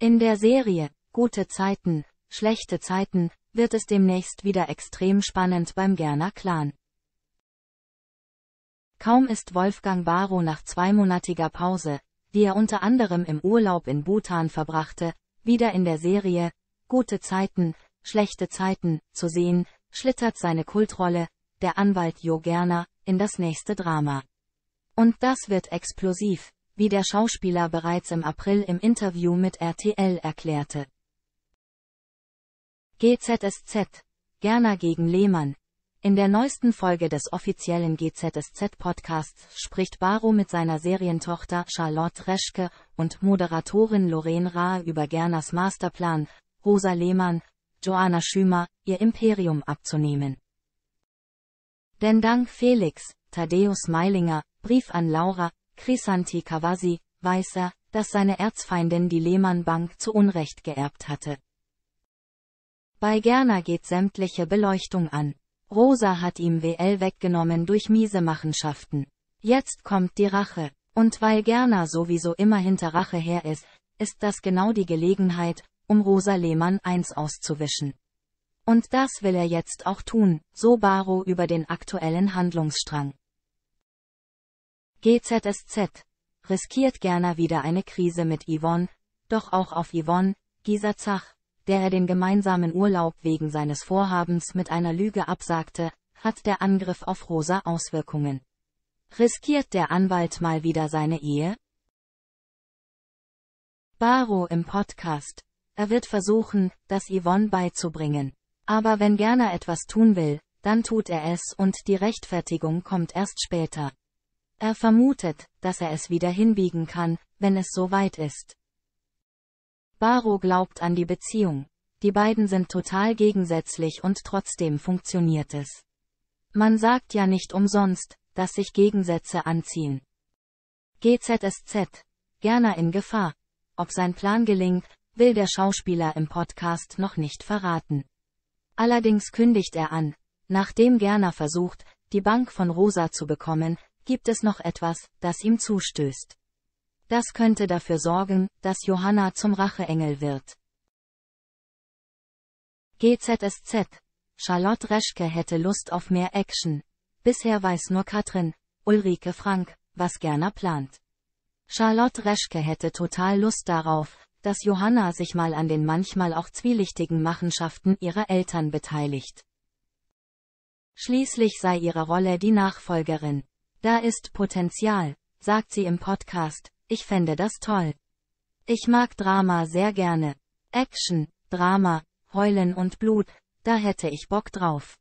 In der Serie Gute Zeiten, schlechte Zeiten wird es demnächst wieder extrem spannend beim Gerner Clan. Kaum ist Wolfgang Barrow nach zweimonatiger Pause, die er unter anderem im Urlaub in Bhutan verbrachte, wieder in der Serie Gute Zeiten, schlechte Zeiten zu sehen, schlittert seine Kultrolle, der Anwalt Jo Gerner, in das nächste Drama. Und das wird explosiv, wie der Schauspieler bereits im April im Interview mit RTL erklärte. GZSZ. Gerner gegen Lehmann. In der neuesten Folge des offiziellen GZSZ-Podcasts spricht Baro mit seiner Serientochter Charlotte Reschke und Moderatorin Lorraine Rahe über Gerners Masterplan, Rosa Lehmann, Joanna Schümer, ihr Imperium abzunehmen. Denn dank Felix, Thaddeus Meilinger, Brief an Laura, Chrisanti Kawasi, weiß er, dass seine Erzfeindin die Lehmann Bank zu Unrecht geerbt hatte. Bei Gerner geht sämtliche Beleuchtung an. Rosa hat ihm WL weggenommen durch miese Machenschaften. Jetzt kommt die Rache. Und weil Gerner sowieso immer hinter Rache her ist, ist das genau die Gelegenheit, um Rosa Lehmann eins auszuwischen. Und das will er jetzt auch tun, so Baro über den aktuellen Handlungsstrang. GZSZ riskiert Gerner wieder eine Krise mit Yvonne, doch auch auf Yvonne, Gisa Zach, der er den gemeinsamen Urlaub wegen seines Vorhabens mit einer Lüge absagte, hat der Angriff auf Rosa Auswirkungen. Riskiert der Anwalt mal wieder seine Ehe? Baro im Podcast. Er wird versuchen, das Yvonne beizubringen. Aber wenn Gerner etwas tun will, dann tut er es und die Rechtfertigung kommt erst später. Er vermutet, dass er es wieder hinbiegen kann, wenn es so weit ist. Baro glaubt an die Beziehung. Die beiden sind total gegensätzlich und trotzdem funktioniert es. Man sagt ja nicht umsonst, dass sich Gegensätze anziehen. GZSZ. Gerner in Gefahr. Ob sein Plan gelingt, will der Schauspieler im Podcast noch nicht verraten. Allerdings kündigt er an, nachdem Gerner versucht, die Bank von Rosa zu bekommen, gibt es noch etwas, das ihm zustößt. Das könnte dafür sorgen, dass Johanna zum Racheengel wird. GZSZ. Charlotte Reschke hätte Lust auf mehr Action. Bisher weiß nur Katrin, Ulrike Frank, was Gerner plant. Charlotte Reschke hätte total Lust darauf, dass Johanna sich mal an den manchmal auch zwielichtigen Machenschaften ihrer Eltern beteiligt. Schließlich sei ihre Rolle die Nachfolgerin. Da ist Potenzial, sagt sie im Podcast, ich fände das toll. Ich mag Drama sehr gerne. Action, Drama, Heulen und Blut, da hätte ich Bock drauf.